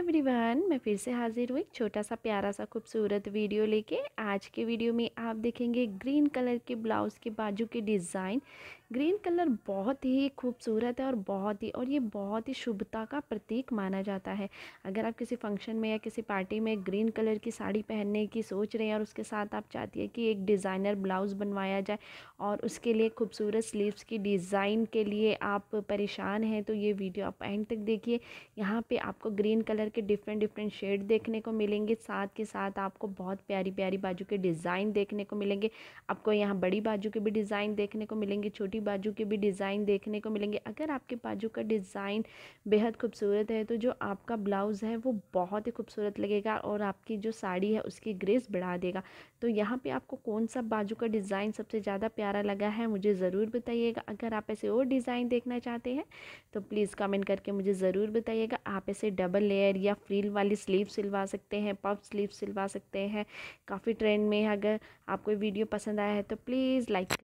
everyone मैं फिर से हाजिर हुई एक छोटा सा प्यारा सा खूबसूरत वीडियो लेके आज के वीडियो में आप देखेंगे ग्रीन कलर के ब्लाउज़ के बाजू के डिज़ाइन ग्रीन कलर बहुत ही खूबसूरत है और बहुत ही और ये बहुत ही शुभता का प्रतीक माना जाता है अगर आप किसी फंक्शन में या किसी पार्टी में ग्रीन कलर की साड़ी पहनने की सोच रहे हैं और उसके साथ आप चाहती है कि एक डिज़ाइनर ब्लाउज़ बनवाया जाए और उसके लिए खूबसूरत स्लीव्स की डिज़ाइन के लिए आप परेशान हैं तो ये वीडियो आप एंड तक देखिए यहाँ पर आपको ग्रीन कलर के डिफरेंट डिफरेंट शेड देखने को मिलेंगे साथ के साथ आपको बहुत प्यारी प्यारी बाजू के डिज़ाइन देखने को मिलेंगे आपको यहाँ बड़ी बाजू के भी डिज़ाइन देखने को मिलेंगे छोटी ऊपरी बाजू के भी डिज़ाइन देखने को मिलेंगे अगर आपके बाजू का डिज़ाइन बेहद खूबसूरत है तो जो आपका ब्लाउज़ है वो बहुत ही खूबसूरत लगेगा और आपकी जो साड़ी है उसकी ग्रेस बढ़ा देगा तो यहाँ पर आपको कौन सा बाजू का डिज़ाइन सबसे ज़्यादा प्यारा लगा है मुझे ज़रूर बताइएगा अगर आप ऐसे और डिज़ाइन देखना चाहते हैं तो प्लीज़ कमेंट करके मुझे ज़रूर बताइएगा आप ऐसे डबल लेयर या फ्रील वाली स्लीव सिलवा सकते हैं पफ स्लीव सिलवा सकते हैं काफ़ी ट्रेंड में अगर आपको वीडियो पसंद आया है तो प्लीज़ लाइक